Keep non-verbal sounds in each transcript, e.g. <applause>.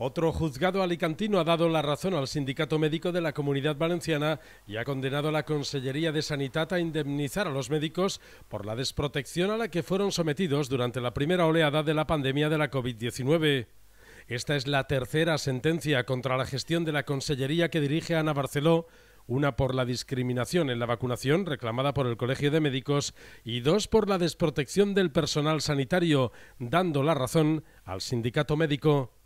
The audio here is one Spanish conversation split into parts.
Otro juzgado alicantino ha dado la razón al sindicato médico de la comunidad valenciana y ha condenado a la Consellería de Sanidad a indemnizar a los médicos por la desprotección a la que fueron sometidos durante la primera oleada de la pandemia de la COVID-19. Esta es la tercera sentencia contra la gestión de la Consellería que dirige Ana Barceló, una por la discriminación en la vacunación reclamada por el Colegio de Médicos y dos por la desprotección del personal sanitario, dando la razón al sindicato médico.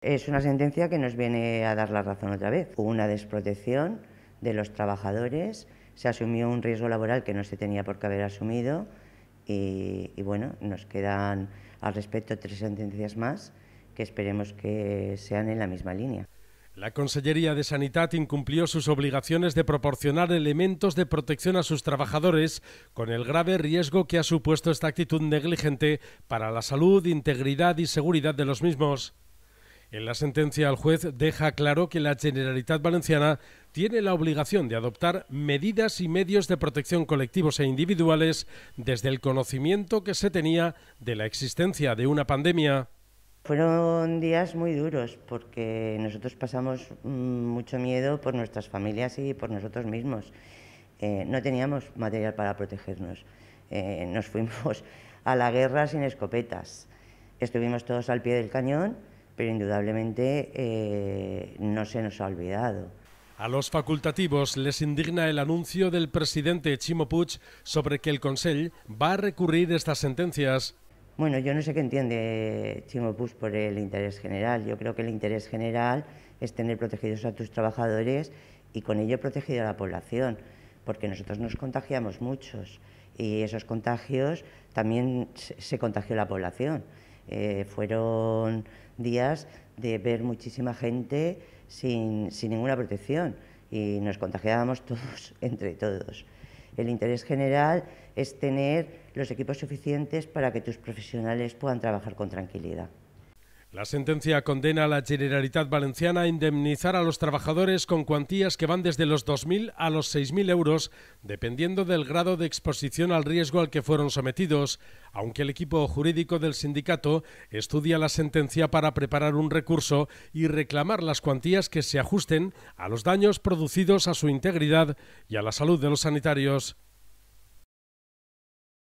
Es una sentencia que nos viene a dar la razón otra vez. Hubo una desprotección de los trabajadores, se asumió un riesgo laboral que no se tenía por qué haber asumido y, bueno, nos quedan al respecto tres sentencias más que esperemos que sean en la misma línea. La Consellería de Sanidad incumplió sus obligaciones de proporcionar elementos de protección a sus trabajadores con el grave riesgo que ha supuesto esta actitud negligente para la salud, integridad y seguridad de los mismos. En la sentencia, el juez deja claro que la Generalitat Valenciana tiene la obligación de adoptar medidas y medios de protección colectivos e individuales desde el conocimiento que se tenía de la existencia de una pandemia. Fueron días muy duros porque nosotros pasamos mm, mucho miedo por nuestras familias y por nosotros mismos. Eh, no teníamos material para protegernos. Eh, nos fuimos a la guerra sin escopetas. Estuvimos todos al pie del cañón pero indudablemente eh, no se nos ha olvidado. A los facultativos les indigna el anuncio del presidente Chimo Puig sobre que el Consell va a recurrir estas sentencias. Bueno, yo no sé qué entiende Chimo Puig por el interés general. Yo creo que el interés general es tener protegidos a tus trabajadores y con ello protegido a la población, porque nosotros nos contagiamos muchos y esos contagios también se contagió la población. Eh, fueron días de ver muchísima gente sin, sin ninguna protección y nos contagiábamos <laughs> todos entre todos. El interés general es tener los equipos suficientes para que tus profesionales puedan trabajar con tranquilidad. La sentencia condena a la Generalitat Valenciana a indemnizar a los trabajadores con cuantías que van desde los 2.000 a los 6.000 euros, dependiendo del grado de exposición al riesgo al que fueron sometidos, aunque el equipo jurídico del sindicato estudia la sentencia para preparar un recurso y reclamar las cuantías que se ajusten a los daños producidos a su integridad y a la salud de los sanitarios.